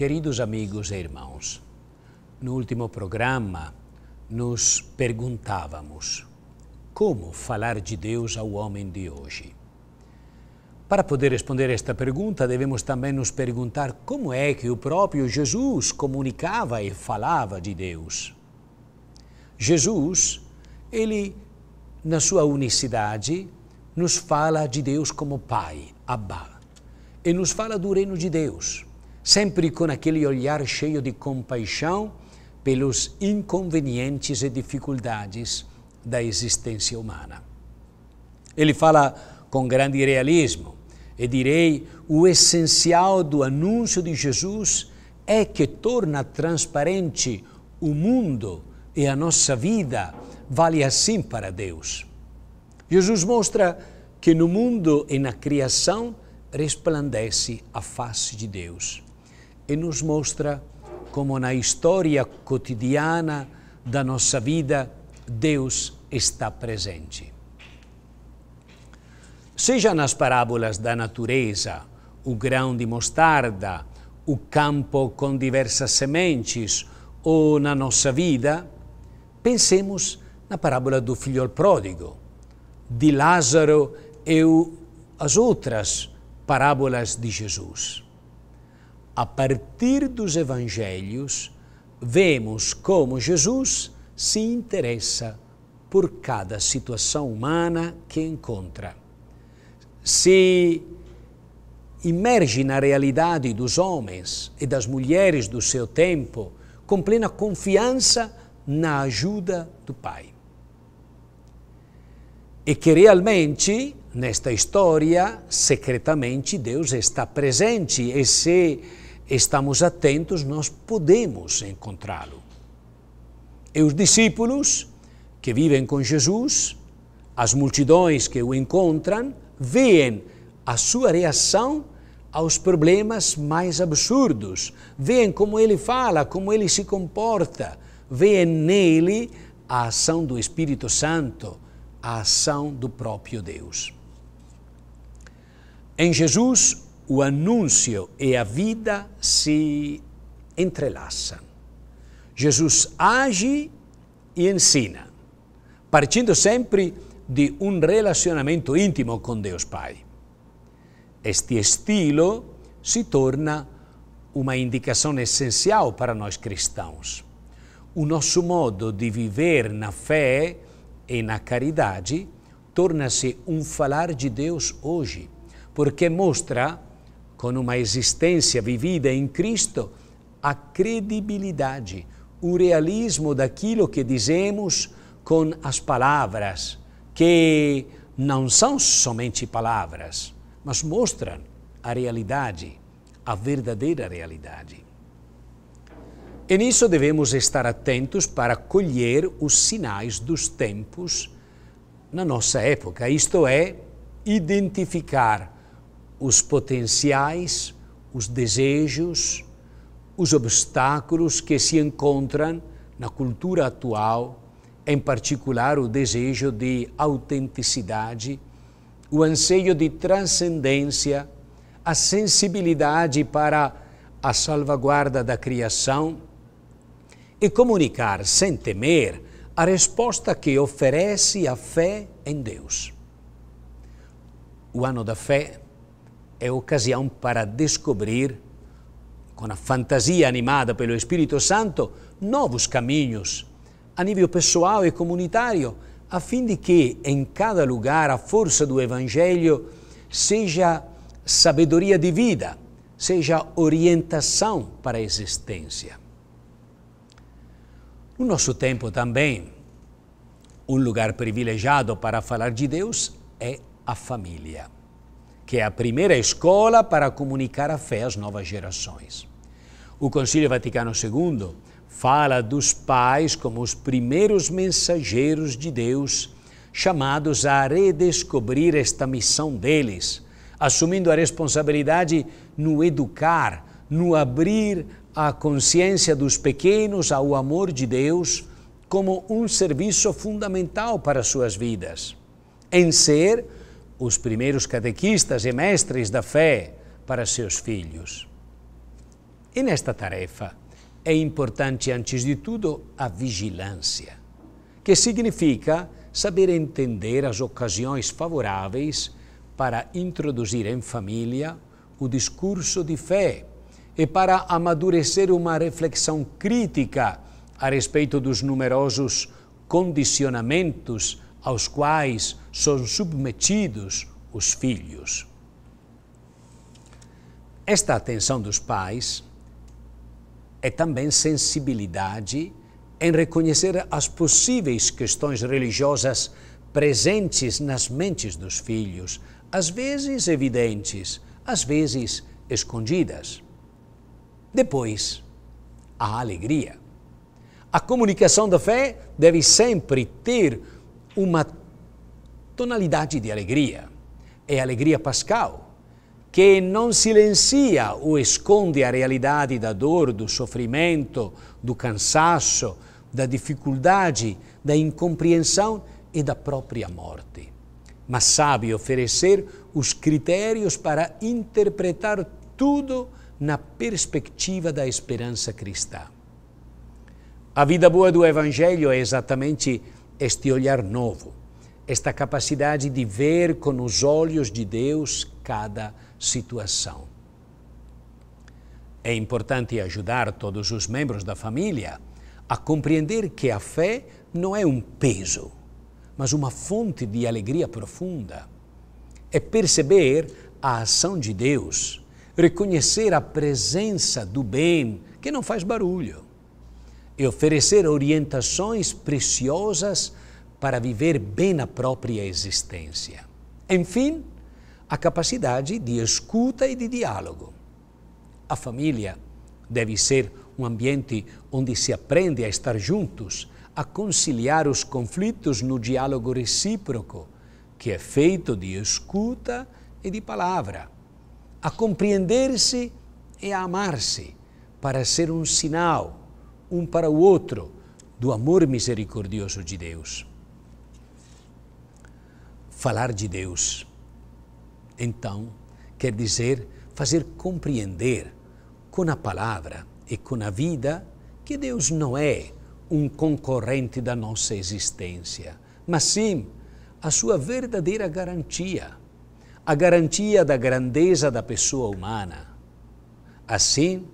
Queridos amigos e irmãos, no último programa nos perguntávamos como falar de Deus ao homem de hoje. Para poder responder esta pergunta, devemos também nos perguntar como é que o próprio Jesus comunicava e falava de Deus. Jesus, ele, na sua unicidade, nos fala de Deus como Pai, Abba, e nos fala do reino de Deus sempre com aquele olhar cheio de compaixão pelos inconvenientes e dificuldades da existência humana. Ele fala com grande realismo, e direi: o essencial do anúncio de Jesus é que torna transparente o mundo e a nossa vida vale assim para Deus. Jesus mostra que no mundo e na criação resplandece a face de Deus e nos mostra como na história cotidiana da nossa vida Deus está presente. Seja nas parábolas da natureza, o grão de mostarda, o campo com diversas sementes ou na nossa vida, pensemos na parábola do filho pródigo, de Lázaro e as outras parábolas de Jesus a partir dos evangelhos, vemos como Jesus se interessa por cada situação humana que encontra. Se imerge na realidade dos homens e das mulheres do seu tempo com plena confiança na ajuda do Pai. E que realmente Nesta história, secretamente, Deus está presente e se estamos atentos, nós podemos encontrá-lo. E os discípulos que vivem com Jesus, as multidões que o encontram, veem a sua reação aos problemas mais absurdos, veem como ele fala, como ele se comporta, veem nele a ação do Espírito Santo, a ação do próprio Deus. Em Jesus, o anúncio e a vida se entrelaçam. Jesus age e ensina, partindo sempre de um relacionamento íntimo com Deus Pai. Este estilo se torna uma indicação essencial para nós cristãos. O nosso modo de viver na fé e na caridade torna-se um falar de Deus hoje porque mostra, com uma existência vivida em Cristo, a credibilidade, o realismo daquilo que dizemos com as palavras, que não são somente palavras, mas mostram a realidade, a verdadeira realidade. E nisso devemos estar atentos para colher os sinais dos tempos na nossa época, isto é, identificar os potenciais, os desejos, os obstáculos que se encontram na cultura atual, em particular o desejo de autenticidade, o anseio de transcendência, a sensibilidade para a salvaguarda da criação e comunicar sem temer a resposta que oferece a fé em Deus. O ano da fé é ocasião para descobrir, com a fantasia animada pelo Espírito Santo, novos caminhos a nível pessoal e comunitário, a fim de que em cada lugar a força do Evangelho seja sabedoria de vida, seja orientação para a existência. No nosso tempo também, um lugar privilegiado para falar de Deus é a família que é a primeira escola para comunicar a fé às novas gerações. O Concílio Vaticano II fala dos pais como os primeiros mensageiros de Deus, chamados a redescobrir esta missão deles, assumindo a responsabilidade no educar, no abrir a consciência dos pequenos ao amor de Deus como um serviço fundamental para suas vidas. Em ser os primeiros catequistas e mestres da fé para seus filhos. E nesta tarefa é importante, antes de tudo, a vigilância, que significa saber entender as ocasiões favoráveis para introduzir em família o discurso de fé e para amadurecer uma reflexão crítica a respeito dos numerosos condicionamentos aos quais são submetidos os filhos. Esta atenção dos pais é também sensibilidade em reconhecer as possíveis questões religiosas presentes nas mentes dos filhos, às vezes evidentes, às vezes escondidas. Depois, a alegria. A comunicação da fé deve sempre ter uma tonalidade de alegria. É alegria pascal, que não silencia ou esconde a realidade da dor, do sofrimento, do cansaço, da dificuldade, da incompreensão e da própria morte, mas sabe oferecer os critérios para interpretar tudo na perspectiva da esperança cristã. A vida boa do Evangelho é exatamente este olhar novo, esta capacidade de ver com os olhos de Deus cada situação. É importante ajudar todos os membros da família a compreender que a fé não é um peso, mas uma fonte de alegria profunda. É perceber a ação de Deus, reconhecer a presença do bem que não faz barulho e oferecer orientações preciosas para viver bem a própria existência. Enfim, a capacidade de escuta e de diálogo. A família deve ser um ambiente onde se aprende a estar juntos, a conciliar os conflitos no diálogo recíproco, que é feito de escuta e de palavra, a compreender-se e a amar-se, para ser um sinal um para o outro do amor misericordioso de Deus. Falar de Deus, então, quer dizer fazer compreender com a palavra e com a vida que Deus não é um concorrente da nossa existência, mas sim a sua verdadeira garantia, a garantia da grandeza da pessoa humana. Assim,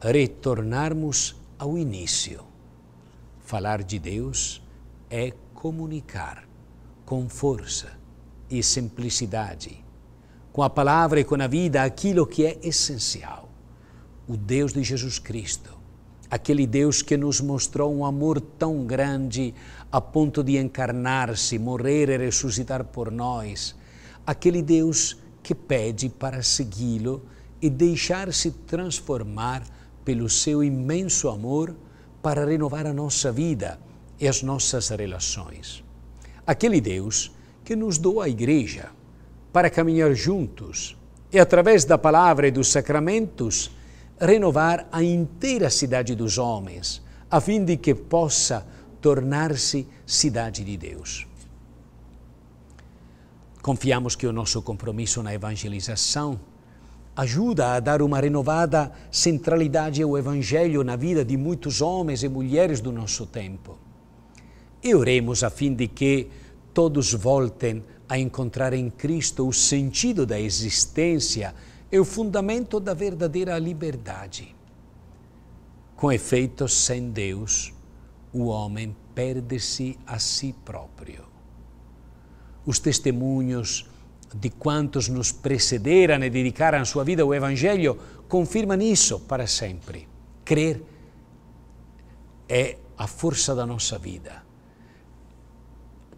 retornarmos ao início. Falar de Deus é comunicar com força e simplicidade, com a palavra e com a vida, aquilo que é essencial. O Deus de Jesus Cristo, aquele Deus que nos mostrou um amor tão grande a ponto de encarnar-se, morrer e ressuscitar por nós, aquele Deus que pede para segui-lo e deixar-se transformar pelo seu imenso amor para renovar a nossa vida e as nossas relações. Aquele Deus que nos deu a Igreja para caminhar juntos e, através da palavra e dos sacramentos, renovar a inteira cidade dos homens, a fim de que possa tornar-se cidade de Deus. Confiamos que o nosso compromisso na evangelização ajuda a dar uma renovada centralidade ao Evangelho na vida de muitos homens e mulheres do nosso tempo. E oremos a fim de que todos voltem a encontrar em Cristo o sentido da existência e o fundamento da verdadeira liberdade. Com efeito, sem Deus, o homem perde-se a si próprio. Os testemunhos de quanto nos precederam e dedicaram sua vida ao Evangelho, confirma nisso para sempre. Crer é a força da nossa vida.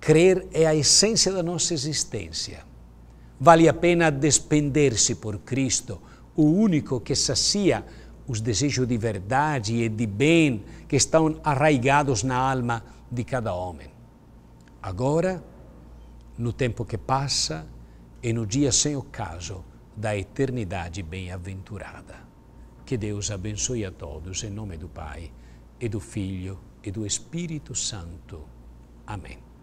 Crer é a essência da nossa existência. Vale a pena despender-se por Cristo, o único que sacia os desejos de verdade e de bem que estão arraigados na alma de cada homem. Agora, no tempo que passa, e no dia sem ocaso da eternidade bem-aventurada. Que Deus abençoe a todos em nome do Pai, e do Filho e do Espírito Santo. Amém.